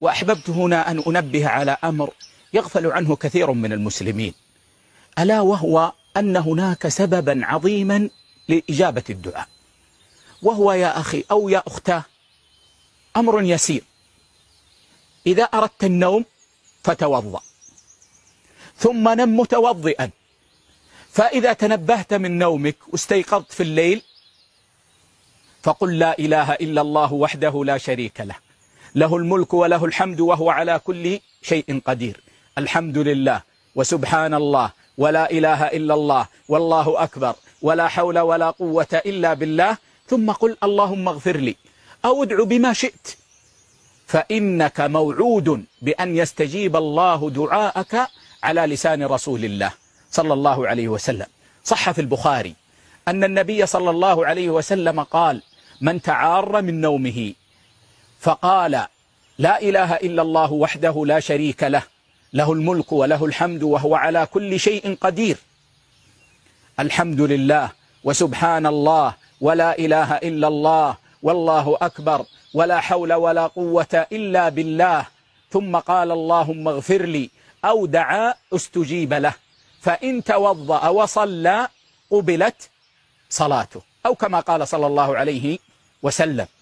وأحببت هنا أن أنبه على أمر يغفل عنه كثير من المسلمين ألا وهو أن هناك سببا عظيما لإجابة الدعاء وهو يا أخي أو يا أختاه أمر يسير إذا أردت النوم فتوضأ ثم نم متوضئا فإذا تنبهت من نومك واستيقظت في الليل فقل لا إله إلا الله وحده لا شريك له له الملك وله الحمد وهو على كل شيء قدير الحمد لله وسبحان الله ولا إله إلا الله والله أكبر ولا حول ولا قوة إلا بالله ثم قل اللهم اغفر لي أو ادع بما شئت فإنك موعود بأن يستجيب الله دعاءك على لسان رسول الله صلى الله عليه وسلم صح في البخاري أن النبي صلى الله عليه وسلم قال من تعار من نومه فقال لا إله إلا الله وحده لا شريك له له الملك وله الحمد وهو على كل شيء قدير الحمد لله وسبحان الله ولا إله إلا الله والله أكبر ولا حول ولا قوة إلا بالله ثم قال اللهم اغفر لي أو دعا استجيب له فإن توضأ وصلى قبلت صلاته أو كما قال صلى الله عليه وسلم